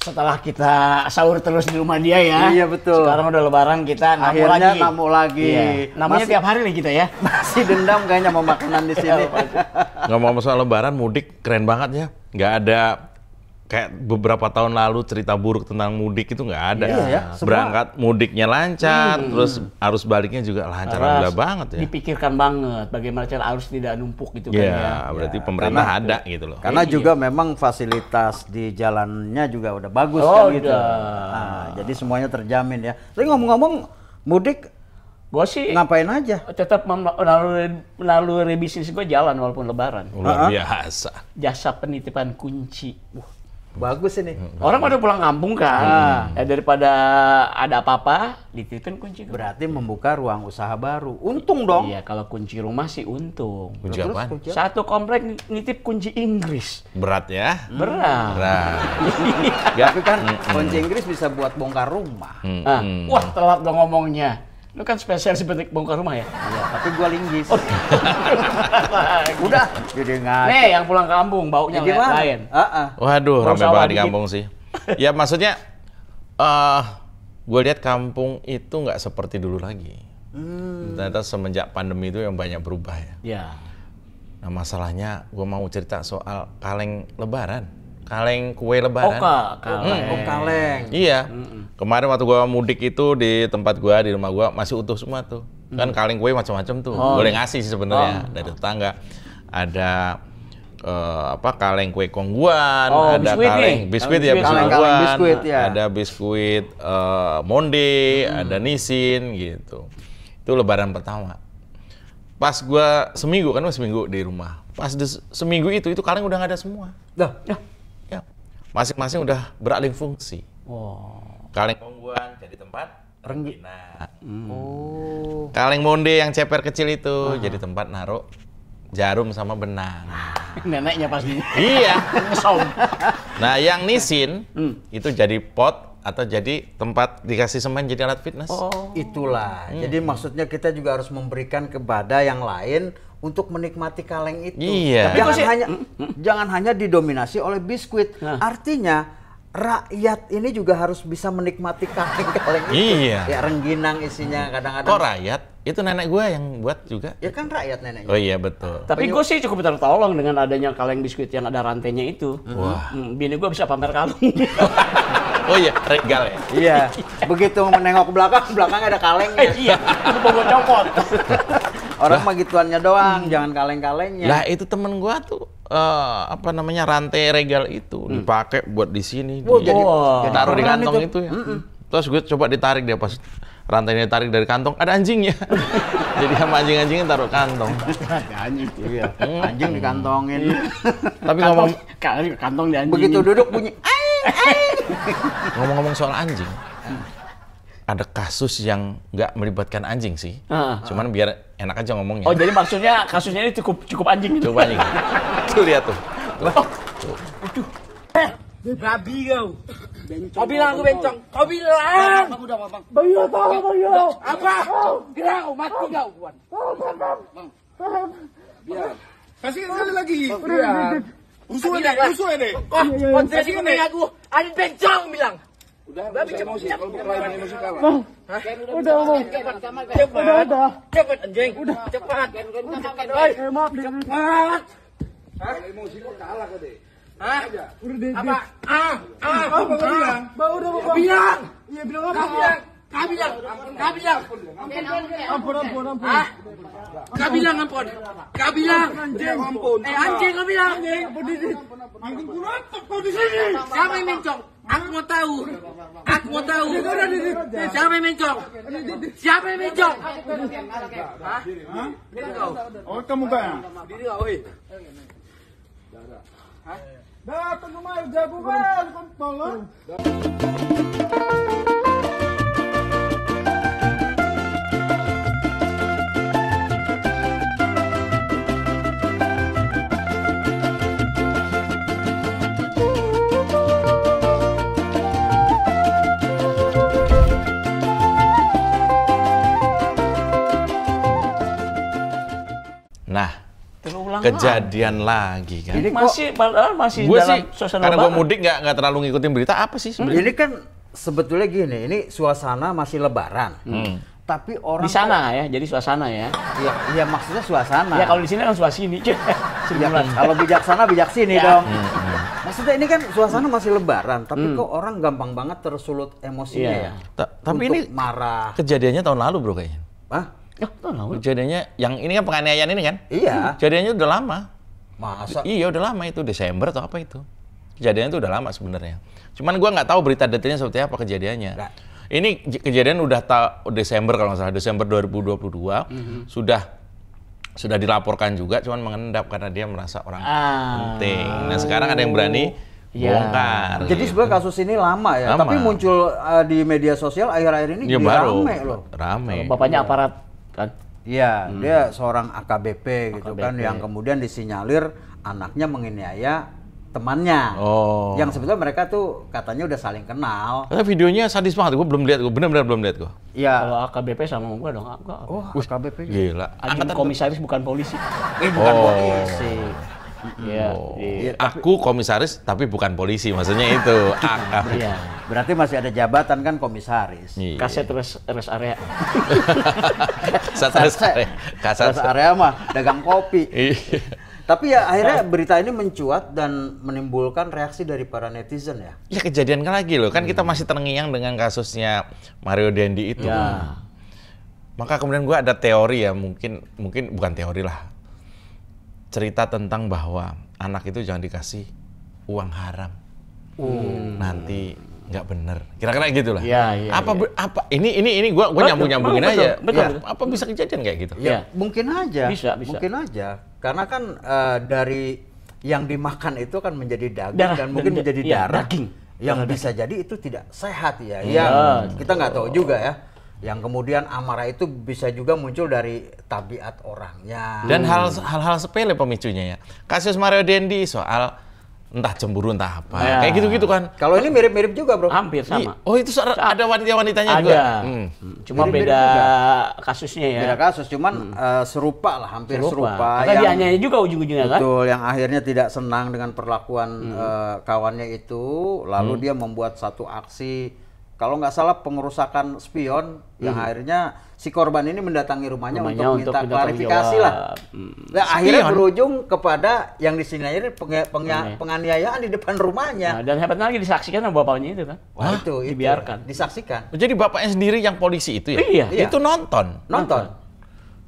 setelah kita sahur terus di rumah dia ya. Iya betul. Sekarang udah lebaran kita namu Akhirnya lagi. namu lagi. Iya. Namanya masih, tiap hari nih kita ya. Masih dendam kayaknya mau makanan di ya, sini. Nggak mau masalah lebaran mudik keren banget ya. Nggak ada kayak beberapa tahun lalu cerita buruk tentang mudik itu nggak ada. Iya, ya. Berangkat mudiknya lancar, hmm. terus arus baliknya juga lancar alhamdulillah banget ya. Dipikirkan banget bagaimana cara arus tidak numpuk gitu yeah, kan iya, ya. berarti ya. pemerintah karena, ada gitu loh. Karena iya. juga memang fasilitas di jalannya juga udah bagus oh, kan udah. gitu. Nah, jadi semuanya terjamin ya. Tapi ngomong-ngomong mudik Gue sih ngapain aja? Tetap melalui, melalui bisnis gue jalan walaupun lebaran. Luar biasa. Jasa penitipan kunci. Wah. Bagus ini. Hmm, Orang pada pulang kampung kan. Hmm. Ya daripada ada apa-apa, dititipin kunci. Berarti membuka ruang usaha baru. Untung dong. Iya, kalau kunci rumah sih untung. Kunci apa? Satu komplek nitip kunci Inggris. Berat ya? Hmm. Berat. Berat. Ya, tapi kan hmm, kunci Inggris bisa buat bongkar rumah. Hmm. Ah, wah, telat dong ngomongnya. Lu kan spesial sih bentuk bongkar rumah ya? Iya, tapi gua linggis. Oh. Udah, jadi nggak. Nih, yang pulang kampung baunya ya, lain. Uh -uh. Waduh, ramai banget di kampung sih. ya maksudnya uh, eh, gue lihat kampung itu nggak seperti dulu lagi. Hmm. Ternyata semenjak pandemi itu yang banyak berubah ya. Iya. Nah masalahnya gue mau cerita soal kaleng lebaran. Kaleng kue lebaran. Oh, kaleng. Hmm. Oh, kaleng. Iya. Mm -mm. Kemarin waktu gua mudik itu di tempat gua di rumah gua masih utuh semua tuh. Kan hmm. Kan kaleng kue macam-macam tuh. Oh. Boleh ngasih sih sebenarnya oh. dari tetangga. Ada uh, apa kaleng kue kongguan, oh, ada biskuit kaleng nih. biskuit ya biskuit, kaleng, biskuit ya. ada biskuit uh, eh, monde, hmm. ada nisin gitu. Itu lebaran pertama. Pas gua seminggu kan seminggu di rumah. Pas di seminggu itu itu kaleng udah nggak ada semua. Dah. Ya. Masing-masing udah beralih fungsi. oh. Kaleng Mongguan jadi tempat rengginang. Hmm. Oh. Kaleng monde yang ceper kecil itu ah. jadi tempat naruh jarum sama benang. Ah. Neneknya pasti. iya. nah, yang nisin hmm. itu jadi pot atau jadi tempat dikasih semen jadi alat fitness. Oh. Itulah. Hmm. Jadi maksudnya kita juga harus memberikan kepada yang lain untuk menikmati kaleng itu. Iya. Tapi jangan hanya hmm. jangan hanya didominasi oleh biskuit. Nah. Artinya rakyat ini juga harus bisa menikmati kaleng-kaleng itu. Iya. Ya rengginang isinya kadang-kadang. Kok rakyat? Itu nenek gue yang buat juga. Ya kan rakyat neneknya. Oh iya betul. Tapi gue sih cukup tertolong dengan adanya kaleng biskuit yang ada rantainya itu. Wah. Hmm, hmm bini gue bisa pamer kalung. oh iya, regal ya? Iya. Begitu menengok ke belakang, belakangnya ada kalengnya. iya, gue copot. Orang mah gituannya doang, hmm. jangan kaleng-kalengnya. Lah itu temen gua tuh uh, apa namanya rantai regal itu hmm. dipakai buat di sini. Oh, di, jadi, jadi taruh di kantong itu, itu ya. Mm -mm. Terus gue coba ditarik dia pas rantainya tarik dari kantong, ada anjingnya. jadi sama anjing-anjingnya taruh kantong. anjing. Iya. Anjing dikantongin. Iya. Tapi ngomong kantong, di anjing Begitu duduk bunyi Ngomong-ngomong soal anjing. Hmm ada kasus yang nggak melibatkan anjing sih. Uh, uh. Cuman biar enak aja ngomongnya. Oh, jadi maksudnya kasusnya ini cukup cukup anjing gitu. Cukup anjing. tuh lihat tuh. Tuh. Oh. Aduh. Eh, babi kau. Kau bilang aku bencong. Kau bilang. Aku udah, Bang. Bayu, ya tahu, Bang. Apa? Gerau, mati kau, Buan. Bang. Biar. Kasih sekali lagi. Biar. Usul ini, usul ini. Kau, iya, iya, iya. kau jadi aku. Ada bencong bilang. Udah, udah udah mau udah emosi udah Bang, Hah? udah bang. Cepat, cepat. Udah, udah. Cepat cepat Udah. Cepat. Cepat. cepat maaf. Cepat. Hah? Emosi kok kalah kok deh. Hah? Udah deh. Apa? Ah, ah, apa bilang? Bang, udah bang. Bilang. Iya bilang apa? Bilang. Kak bilang, kak bilang, ampun, ampun, ampun. Ah, kak bilang ampun, kak bilang anjing, ampun. Eh anjing kau bilang anjing. Anjing ku nonton kau di sini. Siapa yang mencong? Aku mau tahu. Aku mau tahu. Siapa yang mencok Siapa yang mencok Hah? Oh, kamu kan? Ya? Diri kau, oi. Eh. Dah, tunggu mah jago kan kontol. kejadian lagi kan. Ini masih padahal ah, masih gua dalam suasana karena gue mudik nggak nggak terlalu ngikutin berita apa sih hmm. sebenarnya. Ini kan sebetulnya gini, ini suasana masih lebaran. Hmm. Tapi orang di sana kan, ya, jadi suasana ya. Iya, ya, maksudnya suasana. Ya kalau di sini kan suasini. ya, kalau bijaksana bijak sini ya. dong. Hmm, hmm. Maksudnya ini kan suasana masih lebaran, tapi hmm. kok orang gampang banget tersulut emosinya yeah. ya. Ta tapi ini marah. Kejadiannya tahun lalu, Bro kayaknya. Hah? Oh, tahu. Kejadiannya yang ini kan penganiayaan ini kan? Iya. Kejadiannya udah lama. Masa? Iya udah lama itu Desember atau apa itu. Kejadiannya itu udah lama sebenarnya. Cuman gua nggak tahu berita detailnya seperti apa kejadiannya. Nah. Ini kejadian udah tahu Desember kalau nggak salah Desember 2022 mm -hmm. sudah sudah dilaporkan juga cuman mengendap karena dia merasa orang ah. penting. Nah, sekarang ada yang berani Ya. Bongkar. Jadi sebenarnya gitu. kasus ini lama ya, lama. tapi muncul uh, di media sosial akhir-akhir ini ya, baru. rame loh. Rame. Bapaknya aparat kan? Iya, hmm. dia seorang AKBP gitu AKBP. kan yang kemudian disinyalir anaknya menginiaya temannya. Oh. Yang sebetulnya mereka tuh katanya udah saling kenal. Karena videonya sadis banget, gue belum lihat, gue benar-benar belum lihat gue. Iya. Kalau AKBP sama gue dong, gue. Oh, AKBP. Gila. Angkatan komisaris bukan polisi. eh, bukan oh. polisi. Iya. Oh. Yeah. Iya, Aku komisaris tapi bukan polisi, maksudnya itu. Ah, ah. Iya. Berarti masih ada jabatan kan komisaris Yeah. Kaset res, res area. Kaset res area. Kaset res area mah dagang kopi. Iya. Tapi ya akhirnya nah. berita ini mencuat dan menimbulkan reaksi dari para netizen ya. Ya kejadian kan lagi loh, kan hmm. kita masih terngiang dengan kasusnya Mario Dendi itu. Ya. Maka kemudian gue ada teori ya, mungkin mungkin bukan teori lah, cerita tentang bahwa anak itu jangan dikasih uang haram. Hmm. Nanti nggak bener. Kira-kira gitulah. Ya, ya, apa ya. apa ini ini ini gua gua nyambung nyambungin betul, aja. Betul, ya. Apa bisa kejadian kayak gitu? Ya, ya. mungkin aja. Bisa, bisa. Mungkin aja. Karena kan uh, dari yang dimakan itu kan menjadi daging darah, dan mungkin iya, menjadi ya, darah. Daging. Yang bisa jadi itu tidak sehat ya. ya Yang kita nggak tahu juga ya yang kemudian amarah itu bisa juga muncul dari tabiat orangnya dan hal-hal hmm. sepele pemicunya ya kasus Mario Dendi soal entah cemburu entah apa ya. kayak gitu-gitu kan kalau ini mirip-mirip juga bro hampir sama oh itu soal ada wanita-wanitanya juga hmm. cuma mirip -mirip beda juga. kasusnya ya beda kasus cuman hmm. uh, serupa lah hampir serupa, serupa. Yang, hanya juga ujung-ujungnya kan betul yang akhirnya tidak senang dengan perlakuan hmm. uh, kawannya itu lalu hmm. dia membuat satu aksi kalau nggak salah pengerusakan spion hmm. yang akhirnya si korban ini mendatangi rumahnya, rumahnya untuk, untuk minta klarifikasi lah. Hmm. Nah, akhirnya berujung kepada yang di disinyalir peng peng hmm. penganiayaan di depan rumahnya. Nah, dan hebatnya lagi disaksikan sama bapaknya itu kan. Wah, itu, itu dibiarkan. Disaksikan. Jadi bapaknya sendiri yang polisi itu ya? Iya. Itu nonton. Nonton. nonton.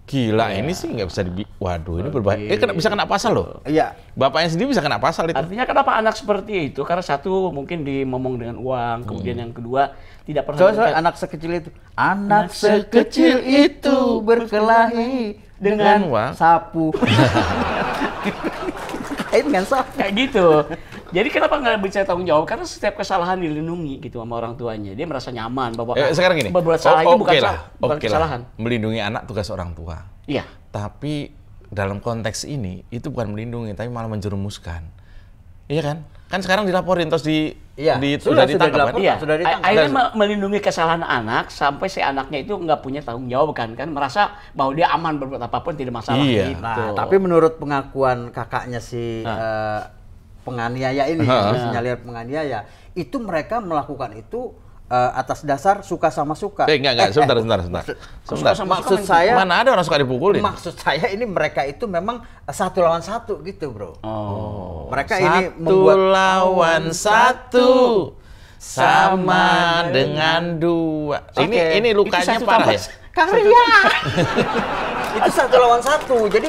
Gila ya. ini sih nggak bisa di Waduh ini oh, berbahaya. Eh kena, bisa kena pasal loh. Iya. Bapaknya sendiri bisa kena pasal itu. Artinya kenapa anak seperti itu? Karena satu mungkin dimomong dengan uang, kemudian hmm. yang kedua tidak pernah. coba so, anak sekecil itu, anak, sekecil, itu berkelahi dengan, uang. sapu. Kait dengan sapu. Kayak gitu. Jadi kenapa nggak bisa tanggung jawab? Karena setiap kesalahan dilindungi gitu sama orang tuanya. Dia merasa nyaman bahwa eh, sekarang gini. Berbuat salah oh, itu bukan, lah, salah, bukan kesalahan. Lah. Melindungi anak tugas orang tua. Iya. Tapi dalam konteks ini itu bukan melindungi tapi malah menjerumuskan. Iya kan? Kan sekarang dilaporin terus di Iya. Di, sudah, sudah ditangkap sudah kan? Iya. Sudah ditangkap. Akhirnya melindungi kesalahan anak sampai si anaknya itu nggak punya tanggung jawab kan kan merasa bahwa dia aman berbuat apapun tidak masalah iya. Nah, gitu. Nah, tapi menurut pengakuan kakaknya si nah. uh, penganiaya ini, ya, sinyalir penganiaya, itu mereka melakukan itu uh, atas dasar suka sama suka. Eh, enggak, enggak, eh, sebentar, eh, sebentar, sebentar. sebentar. Sama maksud suka saya mana ada orang suka dipukulin? Maksud saya ini mereka itu memang satu lawan satu gitu, Bro. Oh. Mereka satu ini membuat lawan oh, satu sama dengan dua. Okay. Ini ini lukanya parah ya. Kang Ria. itu satu lawan satu. Jadi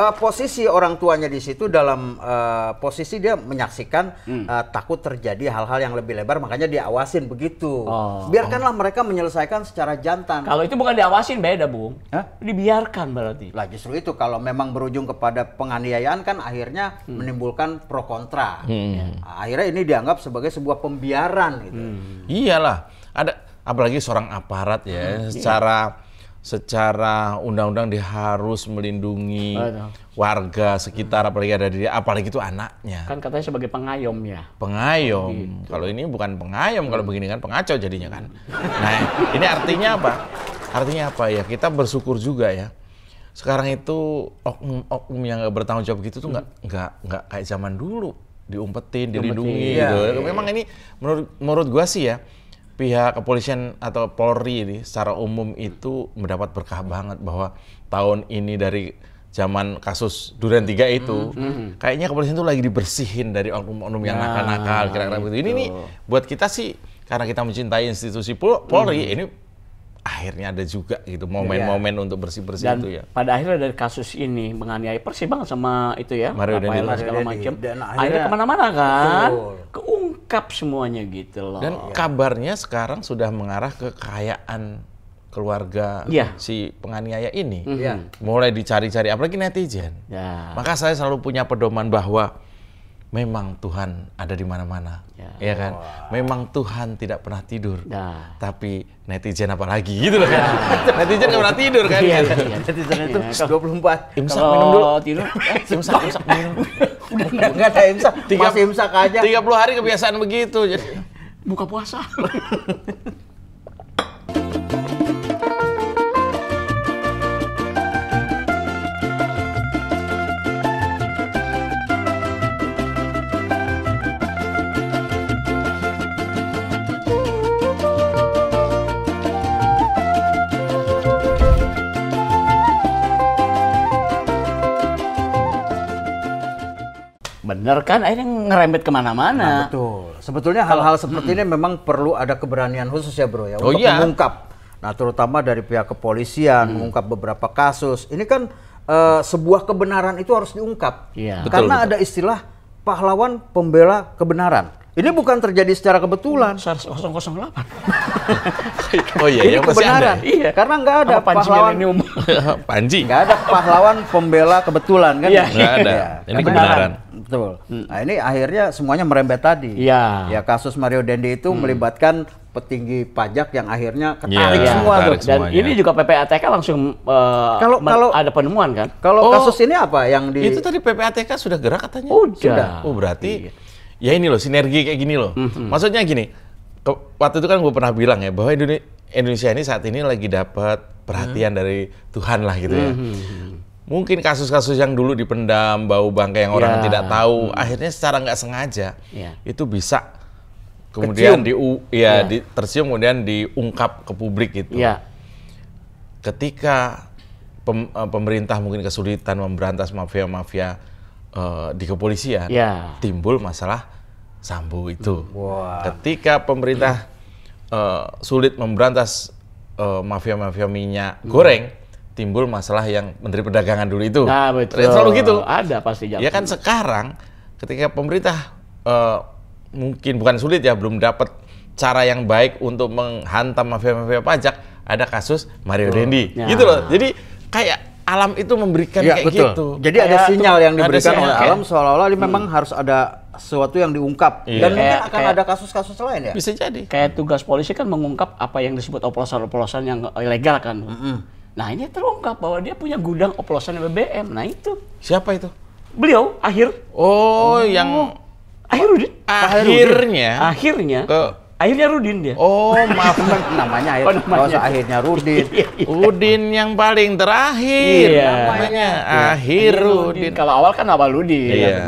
uh, posisi orang tuanya di situ dalam uh, posisi dia menyaksikan hmm. uh, takut terjadi hal-hal yang lebih lebar, makanya diawasin begitu. Oh. Biarkanlah oh. mereka menyelesaikan secara jantan. Kalau itu bukan diawasin beda, Bung. Hah? Dibiarkan berarti. Lah justru itu kalau memang berujung kepada penganiayaan kan akhirnya hmm. menimbulkan pro kontra. Hmm. Ya, akhirnya ini dianggap sebagai sebuah pembiaran gitu. Hmm. Iyalah, ada apalagi seorang aparat ya hmm. secara secara undang-undang dia harus melindungi Aduh. warga sekitar apalagi ada dia apalagi itu anaknya kan katanya sebagai pengayom ya pengayom oh, gitu. kalau ini bukan pengayom hmm. kalau begini kan pengacau jadinya kan nah ini artinya apa artinya apa ya kita bersyukur juga ya sekarang itu oknum-oknum yang gak bertanggung jawab gitu tuh nggak hmm. nggak nggak kayak zaman dulu diumpetin dilindungi Umpetin, gitu ya. memang iya. ini menurut menurut gua sih ya pihak kepolisian atau Polri ini secara umum itu mendapat berkah banget bahwa tahun ini dari zaman kasus Duren 3 itu mm -hmm. kayaknya kepolisian itu lagi dibersihin dari oknum-oknum yang ya, nakal-nakal nah, kira-kira begitu. Ini nih buat kita sih karena kita mencintai institusi Polri mm -hmm. ini akhirnya ada juga gitu iya. momen-momen ya. untuk bersih-bersih itu ya. Pada akhirnya dari kasus ini menganiaya Persib banget sama itu ya, Mario Rafael dan segala macam. Dan akhirnya, akhirnya kemana-mana kan, betul. keungkap semuanya gitu loh. Dan ya. kabarnya sekarang sudah mengarah ke kekayaan keluarga ya. si penganiaya ini. Mm Mulai dicari-cari, apalagi netizen. Ya. Maka saya selalu punya pedoman bahwa memang Tuhan ada di mana-mana, ya. ya kan? Wow. Memang Tuhan tidak pernah tidur, nah. tapi netizen apa lagi gitu loh kan? netizen nggak pernah tidur kan? Iya, iya. netizen itu iya, dua puluh empat. Imsak Kalau minum dulu. tidur, eh, imsak, imsak minum. Udah nggak ada imsak, masih imsak aja. Tiga puluh hari kebiasaan begitu. Jadi. Buka puasa. kan akhirnya ngerembet kemana-mana. Nah, betul. Sebetulnya hal-hal seperti ini memang perlu ada keberanian khusus ya bro ya oh, untuk iya. mengungkap. Nah terutama dari pihak kepolisian hmm. mengungkap beberapa kasus. Ini kan uh, sebuah kebenaran itu harus diungkap. Iya. Betul, Karena betul. ada istilah pahlawan pembela kebenaran. Ini bukan terjadi secara kebetulan. SARS 008. oh iya, ini yang kebenaran. Ada. Iya. Karena nggak ada Apa panji pahlawan ini. panji. Nggak ada pahlawan pembela kebetulan kan? Iya. Nggak ada. Ya, ini kebenaran. Betul. Hmm. Nah ini akhirnya semuanya merembet tadi. Iya. Ya kasus Mario Dendi itu hmm. melibatkan petinggi pajak yang akhirnya iya, ketarik ya, semua ketarik tuh. Dan ini juga PPATK langsung uh, kalau, kalau ada penemuan kan? Kalau oh, kasus ini apa yang di Itu tadi PPATK sudah gerak katanya. Udah. Sudah. Oh berarti iya ya ini loh sinergi kayak gini loh. Mm -hmm. Maksudnya gini, ke, waktu itu kan gue pernah bilang ya bahwa Indonesia, ini saat ini lagi dapat perhatian mm -hmm. dari Tuhan lah gitu ya. Mm -hmm. Mungkin kasus-kasus yang dulu dipendam, bau bangkai yang orang yeah. tidak tahu, mm -hmm. akhirnya secara nggak sengaja yeah. itu bisa kemudian diu ya, ya. di ya yeah. di, tersium kemudian diungkap ke publik gitu. Yeah. Ketika pem, eh, pemerintah mungkin kesulitan memberantas mafia-mafia uh, di kepolisian yeah. timbul masalah Sambo itu. Wow. Ketika pemerintah uh, sulit memberantas mafia eh, mafia-mafia minyak hmm. goreng, timbul masalah yang Menteri Perdagangan dulu itu. Nah, betul. Selalu gitu. Ada pastinya. Ya kan sekarang ketika pemerintah uh, mungkin bukan sulit ya, belum dapat cara yang baik untuk menghantam mafia-mafia pajak, ada kasus Mario oh. Dendi. Ya. Gitu loh. Jadi kayak alam itu memberikan ya, kayak betul. gitu. Jadi kayak ada sinyal yang diberikan oleh kayak. alam seolah-olah hmm. memang harus ada sesuatu yang diungkap iya. dan mungkin akan kayak, ada kasus-kasus lain ya. Bisa jadi. Kayak tugas polisi kan mengungkap apa yang disebut oplosan-oplosan yang ilegal kan. Mm -hmm. Nah ini terungkap bahwa dia punya gudang oplosan BBM. Nah itu. Siapa itu? Beliau akhir. Oh, oh. yang Akhirudin. Akhirnya. Akhirnya. Ke Akhirnya Rudin dia. Oh, maaf namanya akhir. Oh, namanya. Oh, akhirnya Rudin. Iya, iya. Rudin yang paling terakhir. Iya. Namanya iya. akhir Rudin. Kalau awal kan awal Rudin. Iya. iya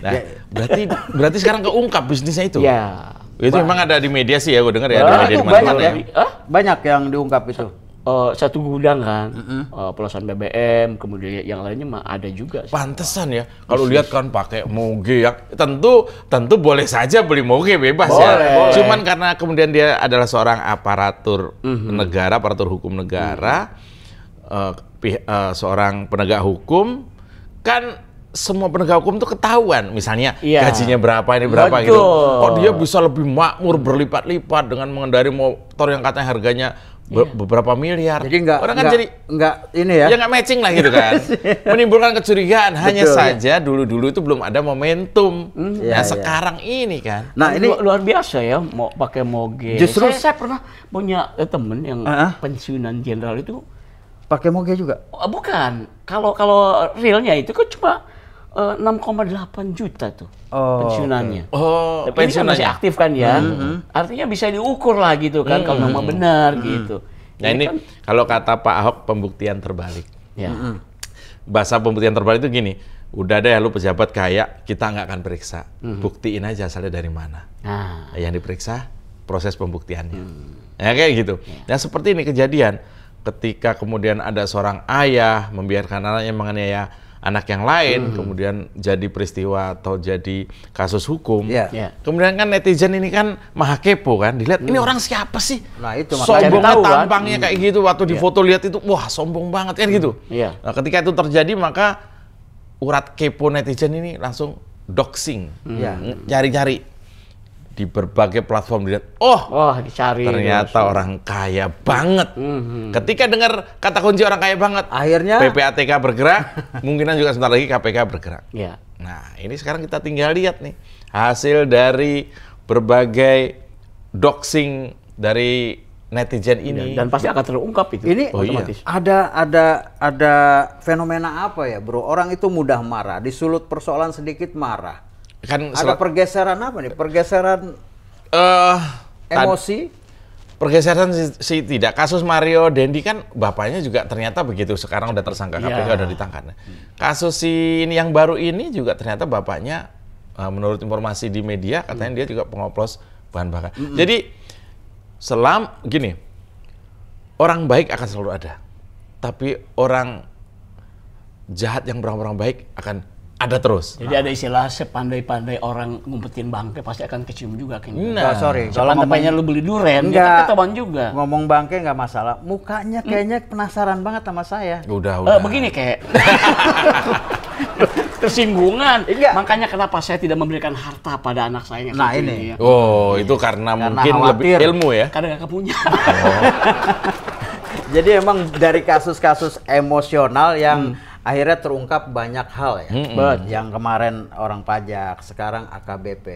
nah, ya. berarti berarti sekarang keungkap bisnisnya itu. Iya. Itu memang ada di media sih ya, gue dengar ya. Nah, di media banyak ya. Hah? Banyak yang diungkap itu uh, satu gudang kan, mm -hmm. uh, eh, pelosan BBM, kemudian yang lainnya mah ada juga. Sih. Pantesan ya, kalau lihat kan pakai moge ya, tentu tentu boleh saja beli moge bebas ya. boleh. ya. Boleh. Cuman karena kemudian dia adalah seorang aparatur mm -hmm. negara, aparatur hukum negara, mm -hmm. uh, uh, seorang penegak hukum, kan semua penegak hukum itu ketahuan misalnya iya. gajinya berapa ini berapa gitu. Betul. gitu kok dia bisa lebih makmur berlipat-lipat dengan mengendari motor yang katanya harganya Be iya. beberapa miliar. Jadi enggak, orang kan enggak, jadi enggak ini ya. Ya enggak matching lah gitu kan. Iya. Menimbulkan kecurigaan Betul, hanya saja dulu-dulu itu belum ada momentum. Hmm. Ya, nah, ya. sekarang ini kan. Nah, ini luar, luar biasa ya mau pakai moge. Justru saya, saya pernah punya eh, temen yang uh -huh. pensiunan jenderal itu pakai moge juga. Oh, bukan. Kalau kalau realnya itu kan cuma 6,8 eh, juta tuh oh, pensiunannya. Okay. Oh, kan masih aktif kan ya. Mm -hmm. Artinya bisa diukur lah gitu kan mm -hmm. kalau memang hmm. benar mm -hmm. gitu. Nah ini, ini kan, kalau kata Pak Ahok pembuktian terbalik. Ya. Mm -hmm. Bahasa pembuktian terbalik itu gini, udah deh lu pejabat kaya, kita nggak akan periksa. Mm -hmm. Buktiin aja asalnya dari mana. Ah. Yang diperiksa proses pembuktiannya. Mm. Ya kayak gitu. Yeah. Nah seperti ini kejadian ketika kemudian ada seorang ayah membiarkan anaknya menganiaya anak yang lain, hmm. kemudian jadi peristiwa atau jadi kasus hukum. Yeah. Yeah. Kemudian kan netizen ini kan maha kepo kan, dilihat hmm. ini orang siapa sih? Nah itu sombongnya tahu, kan? tampangnya kan? kayak hmm. gitu waktu yeah. di ya. foto lihat itu wah sombong banget kan gitu. Hmm. Yeah. Nah, ketika itu terjadi maka urat kepo netizen ini langsung doxing, hmm. yeah. nyari di berbagai platform dilihat, oh, oh dicari, ternyata ya, orang kaya banget. Mm-hmm. Ketika dengar kata kunci orang kaya banget, akhirnya PPATK bergerak, mungkinan juga sebentar lagi KPK bergerak. Yeah. Nah, ini sekarang kita tinggal lihat nih hasil dari berbagai doxing dari netizen iya, ini dan pasti akan terungkap itu. Ini oh, otomatis. Iya. Ada ada ada fenomena apa ya, Bro? Orang itu mudah marah, disulut persoalan sedikit marah kan ada pergeseran apa nih? Pergeseran uh, emosi? Pergeseran sih, si tidak. Kasus Mario Dendi kan bapaknya juga ternyata begitu. Sekarang udah tersangka KPK yeah. udah ditangkap. Kasus si ini yang baru ini juga ternyata bapaknya uh, menurut informasi di media katanya hmm. dia juga pengoplos bahan bakar. hmm. Jadi selam gini. Orang baik akan selalu ada. Tapi orang jahat yang berang-berang baik akan ada terus. Jadi nah. ada istilah sepandai-pandai orang ngumpetin bangke pasti akan kecium juga kan. Nah, oh, sorry. Kalau tempatnya lu beli duren, kita ketahuan juga. Ngomong bangke nggak masalah. Mukanya hmm. kayaknya hmm. penasaran banget sama saya. Udah, eh, udah. Uh, begini kayak tersinggungan. Enggak. Makanya kenapa saya tidak memberikan harta pada anak saya yang Nah, ini. Ya. Oh, itu karena, karena mungkin khawatir. lebih ilmu ya. Karena gak punya. Oh. Jadi emang dari kasus-kasus emosional yang hmm akhirnya terungkap banyak hal ya. Mm -hmm. Yang kemarin orang pajak, sekarang AKBP.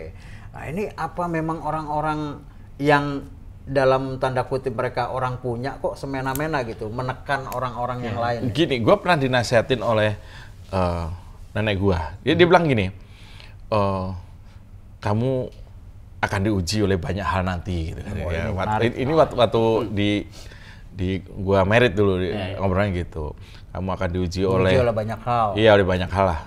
Nah, ini apa memang orang-orang yang dalam tanda kutip mereka orang punya kok semena-mena gitu menekan orang-orang yang iya. lain. Ya? Gini, gue pernah dinasehatin oleh uh, nenek gue. Dia, hmm. dia bilang gini, uh, kamu akan diuji oleh banyak hal nanti. Gitu, kan. oh, ya. ini, ini waktu, waktu di di gua merit dulu di, yeah, yeah. ngobrolnya gitu. Kamu akan diuji, diuji oleh oleh banyak hal. Iya, oleh banyak hal lah.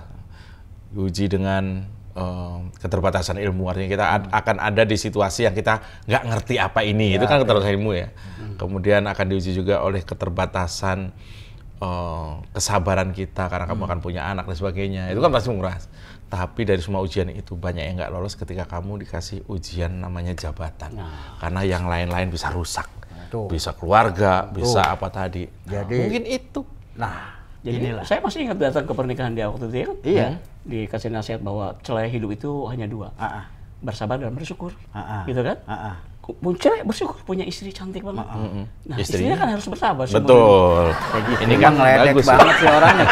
Diuji dengan um, keterbatasan ilmu artinya kita ad, akan ada di situasi yang kita nggak ngerti apa ini. ya, itu iya, kan iya. keterbatasan ilmu ya. Hmm. Kemudian akan diuji juga oleh keterbatasan uh, kesabaran kita karena kamu hmm. akan punya anak dan sebagainya. Itu kan pasti menguras. Tapi dari semua ujian itu banyak yang nggak lolos ketika kamu dikasih ujian namanya jabatan. Nah. Karena yang lain-lain bisa rusak. Tuh. bisa keluarga, Tuh. bisa apa tadi. Jadi mungkin itu. Nah, jadi inilah. saya masih ingat datang ke pernikahan dia waktu itu ya. Iya. Dikasih nasihat bahwa celah hidup itu hanya dua. A-a. Ah, ah. Bersabar dan bersyukur. A-a. Ah, gitu kan? A-a Muncul bersyukur punya istri cantik banget. Mm -hmm. Nah, istrinya, istrinya kan harus bersabar. Betul. Gitu. Ini kan ngeledek banget sih orangnya.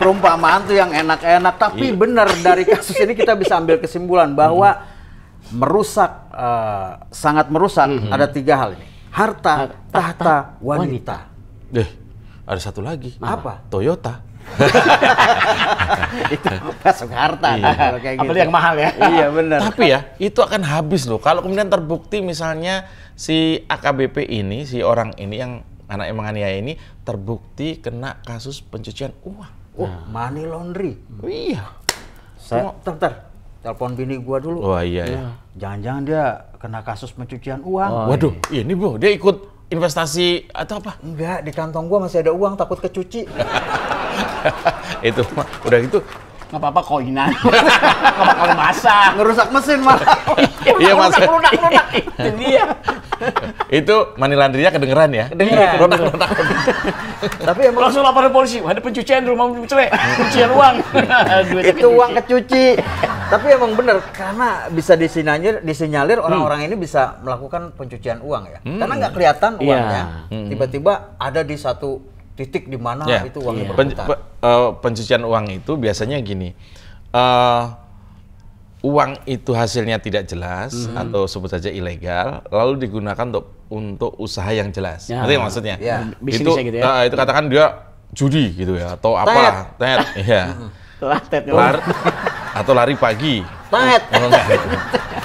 Perumpamaan tuh yang enak-enak, tapi iya. benar dari kasus ini kita bisa ambil kesimpulan bahwa mm -hmm. merusak, uh, sangat merusak mm -hmm. ada tiga hal ini harta, tahta, tahta wanita. wanita. Deh, ada satu lagi. Apa? Toyota. itu masuk harta iya. kalau kayak gitu. Apalagi yang mahal ya. iya benar. Tapi ya, itu akan habis loh. Kalau kemudian terbukti misalnya si AKBP ini, si orang ini yang anak yang menganiaya ini terbukti kena kasus pencucian uang. Uang oh, nah. money laundry. Iya. Saya, bentar, bentar telepon bini gua dulu. oh, iya ya. Jangan-jangan dia kena kasus pencucian uang. Oh, Waduh, iya. ini bu, dia ikut investasi atau apa? Enggak, di kantong gua masih ada uang takut kecuci. itu udah gitu nggak apa-apa koinan nggak bakal masak ngerusak mesin masak. iya, iya mas lunak lunak ya. itu dia itu mani laundrynya kedengeran ya kedengeran lunak lunak tapi emang langsung laporan polisi ada pencucian di rumah cewe pencucian uang itu uang kecuci tapi emang bener karena bisa disinyalir disinyalir hmm. orang-orang ini bisa melakukan pencucian uang ya hmm. karena nggak kelihatan iya. uangnya hmm. tiba-tiba ada di satu titik di mana yeah. itu uangnya yeah. Iya. Pen, pe, uh, pencucian uang itu biasanya gini. Uh, uang itu hasilnya tidak jelas mm -hmm. atau sebut saja ilegal lalu digunakan untuk untuk usaha yang jelas. Ya. Nanti maksudnya. Ya. Itu gitu ya. Eh, itu katakan dia judi gitu ya atau apa? tet. Iya. Ya. Lari, atau lari pagi. Tet. Gitu.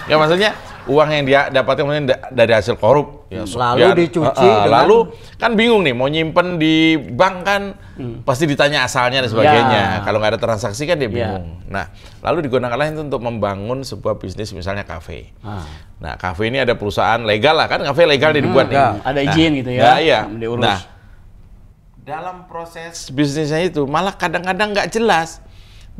ya maksudnya uang yang dia dapatkan mungkin dari hasil korup Ya, hmm. lalu ya, dicuci. Uh, dengan... Lalu kan bingung nih mau nyimpen di bank kan hmm. pasti ditanya asalnya dan sebagainya. Ya. Kalau nggak ada transaksi kan dia ya. bingung. Ya. Nah lalu digunakan lain untuk membangun sebuah bisnis misalnya kafe. Ah. Nah kafe ini ada perusahaan legal lah kan kafe legal hmm, dibuat ya. nih. Ada nah, izin gitu ya. Nah, iya. Nah dalam proses bisnisnya itu malah kadang-kadang nggak -kadang jelas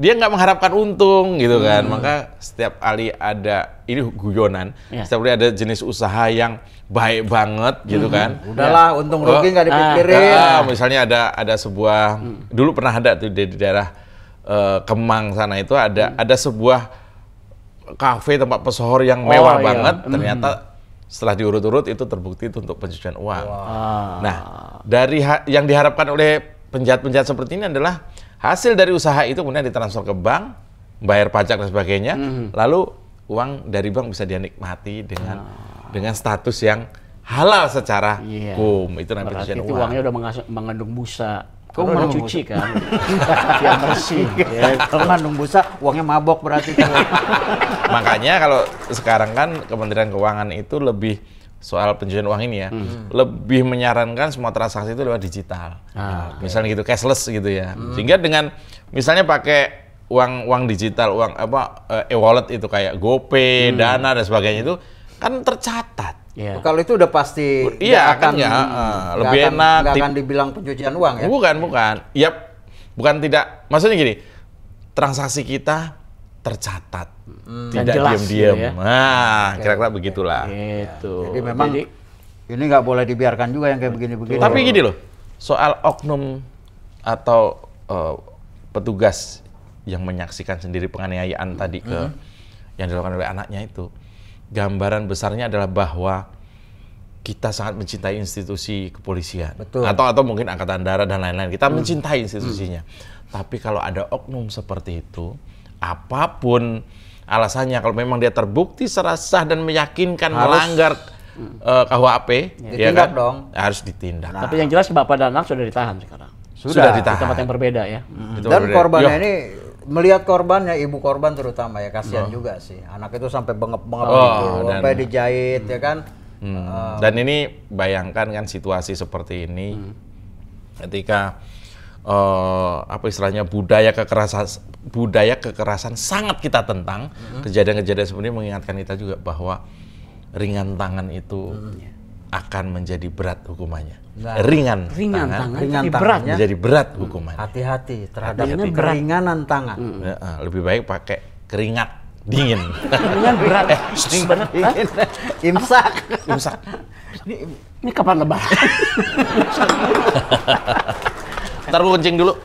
dia nggak mengharapkan untung gitu kan. Hmm. Maka setiap kali ada ini guyonan, yeah. setiap kali ada jenis usaha yang baik banget gitu hmm. kan. Udahlah ya. untung rugi oh. nggak oh, dipikirin. Ah, ah, misalnya ada ada sebuah hmm. dulu pernah ada tuh di, di daerah uh, Kemang sana itu ada hmm. ada sebuah kafe tempat pesohor yang mewah oh, iya. banget iya. ternyata setelah diurut-urut itu terbukti itu untuk pencucian uang. Wow. Nah, dari yang diharapkan oleh penjahat-penjahat seperti ini adalah Hasil dari usaha itu kemudian ditransfer ke bank, bayar pajak dan sebagainya. Hmm. Lalu uang dari bank bisa dia nikmati dengan oh. dengan status yang halal secara yeah. hukum. Itu namanya Berarti itu uangnya udah mengandung busa. Kau mau cuci kan? Yang bersih. Iya. kalau mengandung busa, uangnya mabok berarti. Makanya kalau sekarang kan Kementerian Keuangan itu lebih soal pencucian uang ini ya, hmm. lebih menyarankan semua transaksi itu lewat digital. Ah, ya, okay. Misalnya gitu cashless gitu ya. Hmm. Sehingga dengan misalnya pakai uang uang digital, uang apa eh, e-wallet itu kayak GoPay, hmm. Dana dan sebagainya itu kan tercatat. Yeah. Kalau itu udah pasti iya akan ya, uh, lebih akan, enak. Gak akan dibilang pencucian uang ya. Bukan, bukan. Yap. Bukan tidak. Maksudnya gini, transaksi kita tercatat Hmm. Tidak diam-diam. Gitu ya. Nah, kira-kira begitulah. Gitu. Jadi memang Jadi, ini nggak boleh dibiarkan juga yang kayak begini-begini. Tapi gini loh, soal oknum atau uh, petugas yang menyaksikan sendiri penganiayaan tadi ke -hmm. yang dilakukan oleh anaknya itu, gambaran besarnya adalah bahwa kita sangat mencintai institusi kepolisian Betul. atau atau mungkin angkatan darat dan lain-lain kita hmm. mencintai hmm. institusinya hmm. tapi kalau ada oknum seperti itu apapun Alasannya kalau memang dia terbukti secara sah dan meyakinkan harus. melanggar hmm. uh, eh, KUHP, ya, ya kan? dong. Harus ditindak. Nah. Tapi yang jelas bapak dan anak sudah ditahan sekarang. Sudah, sudah ditahan. Di tempat yang berbeda ya. Hmm. dan berbeda. korbannya Yo. ini melihat korbannya ibu korban terutama ya kasihan oh. juga sih anak itu sampai bengep bengep oh, gitu, dan, sampai dijahit hmm. ya kan hmm. um, dan ini bayangkan kan situasi seperti ini hmm. ketika uh, apa istilahnya budaya kekerasan budaya kekerasan sangat kita tentang kejadian mm-hmm. kejadian-kejadian seperti ini mengingatkan kita juga bahwa ringan tangan itu mm akan menjadi berat hukumannya nah, ringan ringan tangan, tangan ringan tangan berat ya. menjadi berat mm-hmm. hukumannya hati-hati terhadap Hati-hati. keringanan tangan mm ya, lebih baik pakai keringat dingin dingin berat eh, dingin berat imsak imsak ini, ini kapan lebaran Ntar gue kencing dulu.